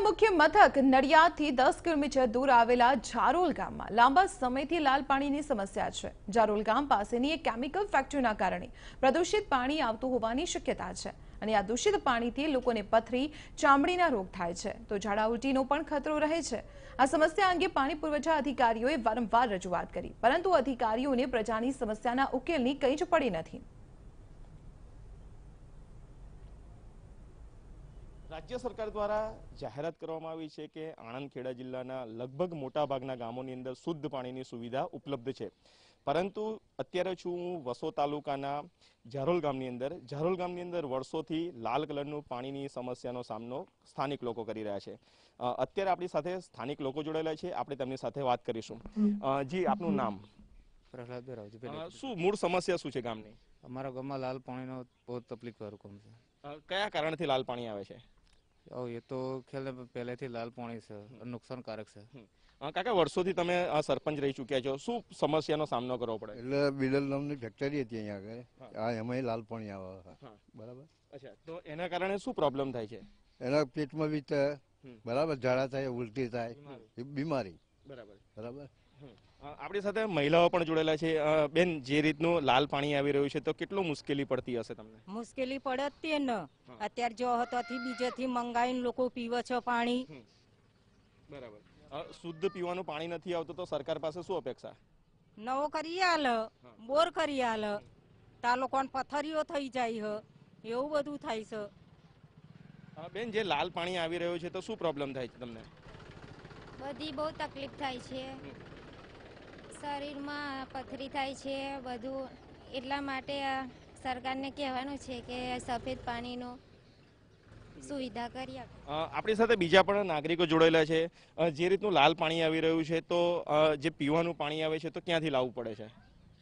જિલ્લાના મુખ્ય મથક નડિયાદથી દસ કિલોમીટર દૂર આવેલા જારોલ ગામમાં લાંબા સમયથી લાલ પાણીની સમસ્યા છે જારોલ ગામ પાસેની એક કેમિકલ ફેક્ટરીના કારણે પ્રદૂષિત પાણી આવતું હોવાની શક્યતા છે અને આ દૂષિત પાણીથી લોકોને પથરી ચામડીના રોગ થાય છે તો ઝાડા ઉલટીનો પણ ખતરો રહે છે આ સમસ્યા અંગે પાણી પુરવઠા અધિકારીઓએ વારંવાર રજૂઆત કરી પરંતુ અધિકારીઓને પ્રજાની સમસ્યાના ઉકેલની કંઈ જ પડી નથી રાજ્ય સરકાર દ્વારા જાહેરાત કરવામાં આવી છે કે આણંદ ખેડા જિલ્લાના લગભગ મોટા ભાગના ગામોની અંદર શુદ્ધ પાણીની સુવિધા ઉપલબ્ધ છે પરંતુ અત્યારે છું હું વસો તાલુકાના ઝારોલ ગામની અંદર ઝારોલ ગામની અંદર વર્ષોથી લાલ કલરનું પાણીની સમસ્યાનો સામનો સ્થાનિક લોકો કરી રહ્યા છે અત્યારે આપણી સાથે સ્થાનિક લોકો જોડાયેલા છે આપણે તેમની સાથે વાત કરીશું જી આપનું નામ પ્રહલાદ શું મૂળ સમસ્યા શું છે ગામની અમારા ગામમાં લાલ પાણીનો બહુ તકલીફ વાળું કામ છે કયા કારણથી લાલ પાણી આવે છે એ તો ખેલ પહેલેથી લાલ પાણી છે નુકસાનકારક છે કાકા વર્ષોથી તમે આ સરપંચ રહી ચૂક્યા છો શું સમસ્યાનો સામનો કરવો પડે એટલે બિડલ નામની ફેક્ટરી હતી અહીંયા આગળ આ એમાંય લાલ પાણી આવે બરાબર અચ્છા તો એના કારણે શું પ્રોબ્લેમ થાય છે એના પેટમાં બી બરાબર ઝાડા થાય ઉલટી થાય બીમારી બરાબર બરાબર આપણી સાથે મહિલાઓ પણ જોડેલા છે બેન જે રીતનું લાલ પાણી આવી રહ્યું છે તો કેટલું મુશ્કેલી પડતી હશે તમને મુશ્કેલી પડતી ન અત્યારે જો થી બીજેથી મંગાવીને લોકો પીવે છે પાણી બરાબર શુદ્ધ પીવાનું પાણી નથી આવતું તો સરકાર પાસે શું અપેક્ષા નવો કરી આલ બોર કરી આલ તા લોકોને પથરીઓ થઈ જાય હ એવું બધું થાય છે બેન જે લાલ પાણી આવી રહ્યું છે તો શું પ્રોબ્લેમ થાય છે તમને બધી બહુ તકલીફ થાય છે શરીરમાં પથરી થાય છે બધું એટલા માટે સરકારને કહેવાનું છે કે સફેદ પાણીનો સુવિધા કરી આપણી સાથે બીજા પણ નાગરિકો જોડાયેલા છે જે રીતનું લાલ પાણી આવી રહ્યું છે તો જે પીવાનું પાણી આવે છે તો ક્યાંથી લાવવું પડે છે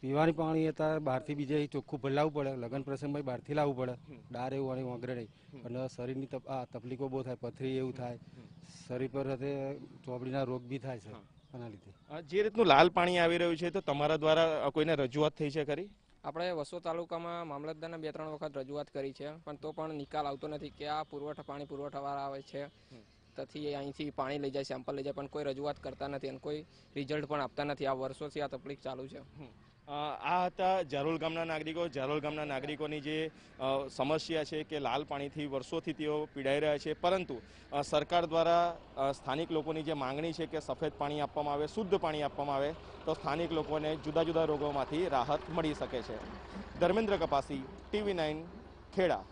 પીવાનું પાણી હતા બહારથી બીજે ચોખ્ખું ભરલાવું પડે લગ્ન પ્રસંગમાં બહારથી લાવવું પડે ડાર એવું અને વગરે નહીં અને શરીરની તકલીફો બહુ થાય પથરી એવું થાય શરીર પર ચોપડીના રોગ બી થાય છે જે રીતનું લાલ પાણી આવી રહ્યું છે તો તમારા દ્વારા કોઈને રજૂઆત થઈ છે ખરી આપણે વસો તાલુકામાં મામલતદારને બે ત્રણ વખત રજૂઆત કરી છે પણ તો પણ નિકાલ આવતો નથી કે આ પુરવઠા પાણી પુરવઠાવાળા આવે છે તેથી અહીંથી પાણી લઈ જાય સેમ્પલ લઈ જાય પણ કોઈ રજૂઆત કરતા નથી અને કોઈ રિઝલ્ટ પણ આપતા નથી આ વર્ષોથી આ તકલીફ ચાલુ છે આ હતા ઝારોલ ગામના નાગરિકો ઝારોલ ગામના નાગરિકોની જે સમસ્યા છે કે લાલ પાણીથી વર્ષોથી તેઓ પીડાઈ રહ્યા છે પરંતુ સરકાર દ્વારા સ્થાનિક લોકોની જે માંગણી છે કે સફેદ પાણી આપવામાં આવે શુદ્ધ પાણી આપવામાં આવે તો સ્થાનિક લોકોને જુદા જુદા રોગોમાંથી રાહત મળી શકે છે ધર્મેન્દ્ર કપાસી ટીવી નાઇન ખેડા